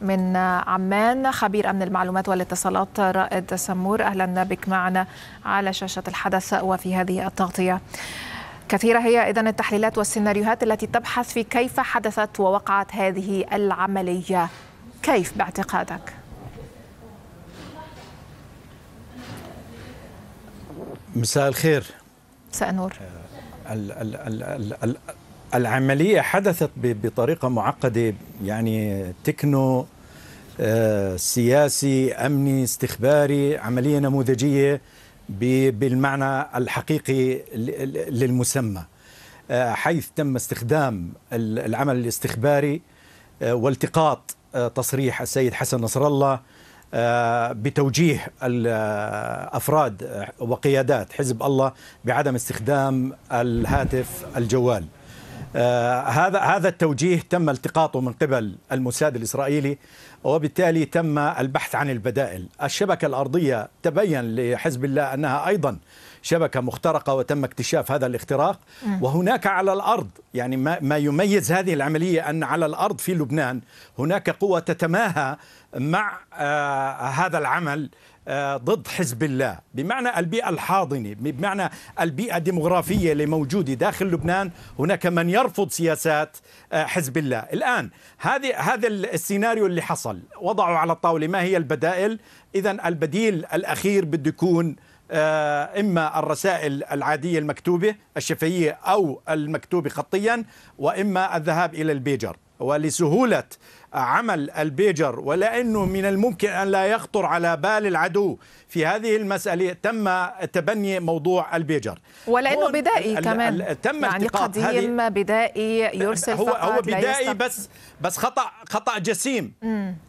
من عمان خبير أمن المعلومات والاتصالات رائد سمور أهلا بك معنا على شاشة الحدث وفي هذه التغطية كثيرة هي إذا التحليلات والسيناريوهات التي تبحث في كيف حدثت ووقعت هذه العملية كيف باعتقادك؟ مساء الخير مساء النور آه، العملية حدثت بطريقة معقدة يعني تكنو آه، سياسي أمني استخباري عملية نموذجية بالمعنى الحقيقي للمسمى آه، حيث تم استخدام العمل الاستخباري آه، والتقاط تصريح السيد حسن نصر الله بتوجيه افراد وقيادات حزب الله بعدم استخدام الهاتف الجوال آه هذا هذا التوجيه تم التقاطه من قبل الموساد الاسرائيلي وبالتالي تم البحث عن البدائل، الشبكه الارضيه تبين لحزب الله انها ايضا شبكة مخترقة وتم اكتشاف هذا الاختراق وهناك على الأرض يعني ما, ما يميز هذه العملية أن على الأرض في لبنان هناك قوة تتماهى مع آه، هذا العمل آه، ضد حزب الله بمعنى البيئة الحاضنة بمعنى البيئة الديمغرافية اللي موجودة داخل لبنان هناك من يرفض سياسات آه، حزب الله الآن هذه هذا السيناريو اللي حصل وضعوا على الطاولة ما هي البدائل إذا البديل الأخير بده يكون آه، إما الرسائل العادية المكتوبة الشفهية أو المكتوبة خطيا وإما الذهاب إلى البيجر ولسهولة عمل البيجر ولأنه من الممكن أن لا يخطر على بال العدو في هذه المسألة تم تبني موضوع البيجر ولأنه بدائي كمان تم يعني قديم بدائي يرسل هو فقط هو بدائي بس بس خطأ خطأ جسيم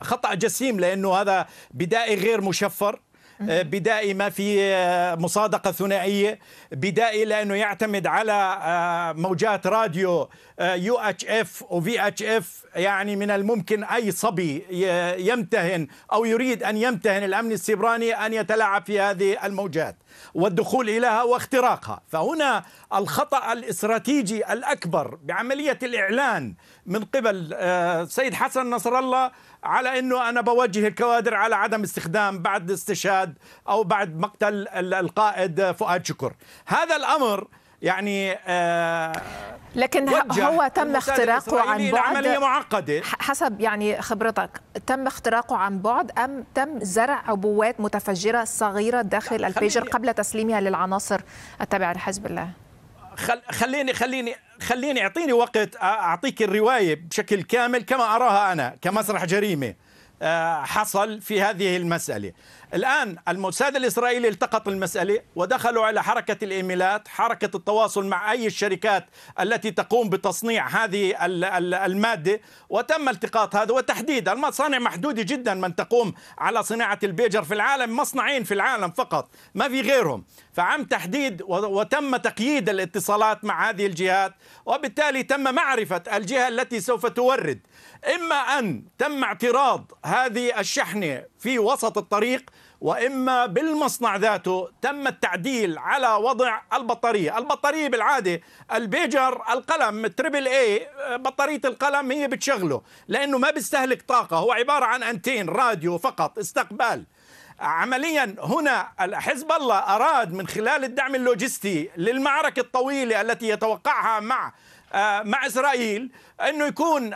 خطأ جسيم لأنه هذا بدائي غير مشفر بدائي ما في آه، مصادقه ثنائيه بدائي لانه يعتمد على آه، موجات راديو يو اتش اف وفي اتش اف يعني من الممكن اي صبي يمتهن او يريد ان يمتهن الامن السيبراني ان يتلاعب في هذه الموجات والدخول اليها واختراقها فهنا الخطا الاستراتيجي الاكبر بعمليه الاعلان من قبل آه، سيد حسن نصر الله على انه انا بوجه الكوادر على عدم استخدام بعد استشهاد بعد أو بعد مقتل القائد فؤاد شكر هذا الأمر يعني آه، لكن هو تم اختراقه عن بعد عملية معقدة حسب يعني خبرتك تم اختراقه عن بعد أم تم زرع عبوات متفجرة صغيرة داخل البيجر قبل تسليمها للعناصر التابعة لحزب الله خليني خليني خليني اعطيني وقت اعطيك الروايه بشكل كامل كما اراها انا كمسرح جريمه آه، حصل في هذه المساله الآن الموساد الإسرائيلي التقط المسألة ودخلوا على حركة الإيميلات حركة التواصل مع أي الشركات التي تقوم بتصنيع هذه المادة وتم التقاط هذا وتحديد المصانع محدودة جدا من تقوم على صناعة البيجر في العالم مصنعين في العالم فقط ما في غيرهم فعم تحديد وتم تقييد الاتصالات مع هذه الجهات وبالتالي تم معرفة الجهة التي سوف تورد إما أن تم اعتراض هذه الشحنة في وسط الطريق واما بالمصنع ذاته تم التعديل على وضع البطاريه، البطاريه بالعاده البيجر القلم تريبل اي بطاريه القلم هي بتشغله لانه ما بيستهلك طاقه هو عباره عن انتين راديو فقط استقبال عمليا هنا حزب الله اراد من خلال الدعم اللوجستي للمعركه الطويله التي يتوقعها مع آه، مع إسرائيل أنه يكون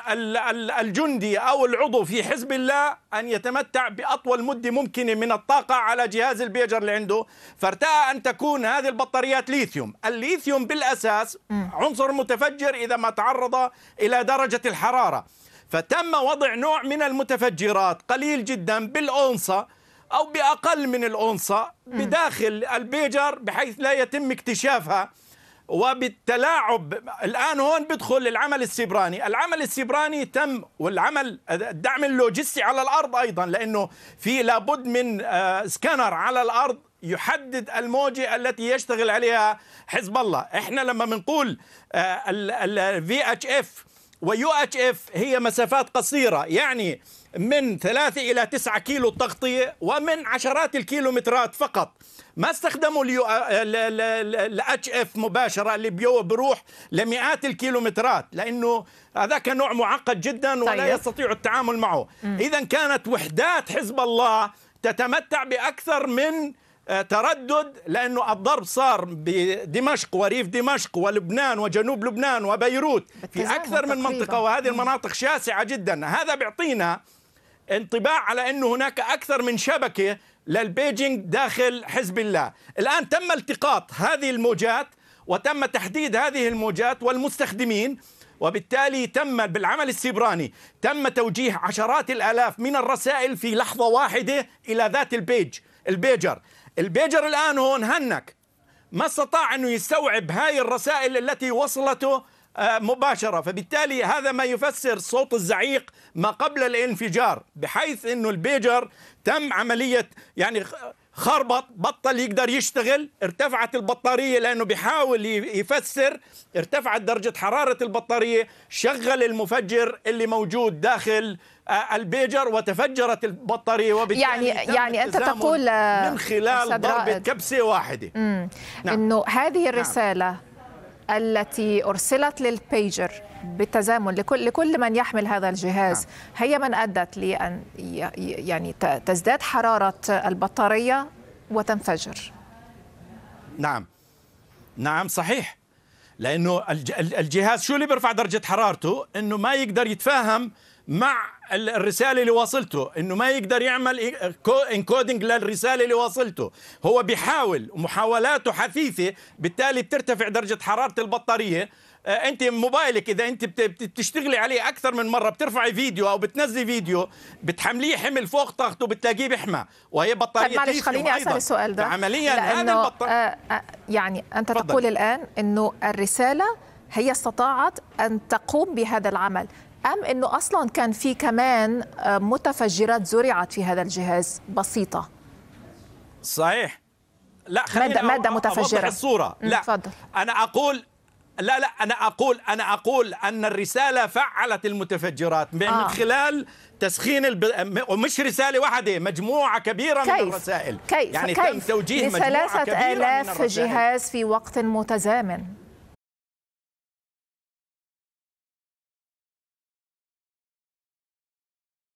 الجندي أو العضو في حزب الله أن يتمتع بأطول مدة ممكنة من الطاقة على جهاز البيجر اللي عنده فارتأى أن تكون هذه البطاريات ليثيوم الليثيوم بالأساس عنصر متفجر إذا ما تعرض إلى درجة الحرارة فتم وضع نوع من المتفجرات قليل جدا بالأونصة أو بأقل من الأونصة بداخل البيجر بحيث لا يتم اكتشافها وبالتلاعب الآن هون بدخل العمل السبراني العمل السبراني تم والعمل الدعم اللوجستي على الأرض أيضا لأنه في لابد من آه، سكانر على الأرض يحدد الموجة التي يشتغل عليها حزب الله احنا لما بنقول الفي اتش اف ويو اتش اف هي مسافات قصيره يعني من ثلاثة الى تسعة كيلو تغطيه ومن عشرات الكيلومترات فقط ما استخدموا الاتش آه، اف مباشره اللي بيو بروح لمئات الكيلومترات لانه هذاك نوع معقد جدا ولا طيب. يستطيع التعامل معه اذا كانت وحدات حزب الله تتمتع باكثر من آه، تردد لانه الضرب صار بدمشق وريف دمشق ولبنان وجنوب لبنان وبيروت في اكثر من منطقه وهذه المناطق شاسعه جدا هذا بيعطينا انطباع على انه هناك اكثر من شبكه للبيجينج داخل حزب الله الان تم التقاط هذه الموجات وتم تحديد هذه الموجات والمستخدمين وبالتالي تم بالعمل السيبراني تم توجيه عشرات الالاف من الرسائل في لحظه واحده الى ذات البيج البيجر البيجر الآن هون هنك ما استطاع أنه يستوعب هاي الرسائل التي وصلته آه، مباشرة فبالتالي هذا ما يفسر صوت الزعيق ما قبل الانفجار بحيث أنه البيجر تم عملية يعني خربط بطل يقدر يشتغل ارتفعت البطارية لأنه بيحاول يفسر ارتفعت درجة حرارة البطارية شغل المفجر اللي موجود داخل آه، البيجر وتفجرت البطارية وبالتالي يعني يعني أنت تقول آه، من خلال ضربة كبسة واحدة نعم. أنه هذه نعم. الرسالة نعم. التي أرسلت للبيجر بالتزامن لكل, لكل من يحمل هذا الجهاز نعم. هي من أدت لأن يعني تزداد حرارة البطارية وتنفجر نعم نعم صحيح لأنه الجهاز شو اللي بيرفع درجة حرارته أنه ما يقدر يتفاهم مع الرسالة اللي واصلته انه ما يقدر يعمل إنكودينج للرسالة اللي واصلته هو بيحاول ومحاولاته حثيثة بالتالي بترتفع درجة حرارة البطارية آه، انت موبايلك اذا انت بتشتغلي عليه اكثر من مره بترفعي فيديو او بتنزلي فيديو بتحمليه حمل فوق طاقته بتلاقيه بحمى وهي بطاريه طيب معلش خليني اسال السؤال ده عمليا هذا آه، البطار... آه يعني انت فضل. تقول الان انه الرساله هي استطاعت ان تقوم بهذا العمل أم أنه أصلا كان في كمان آه، متفجرات زرعت في هذا الجهاز بسيطة صحيح لا خلينا مادة, مادة متفجرة الصورة لا فضل. أنا أقول لا لا أنا أقول أنا أقول أن الرسالة فعلت المتفجرات من آه. خلال تسخين الب... ومش رسالة واحدة مجموعة كبيرة كيف؟ من الرسائل كيف؟ يعني كيف؟ تم توجيه مجموعة كبيرة من الرسائل لثلاثة آلاف جهاز في وقت متزامن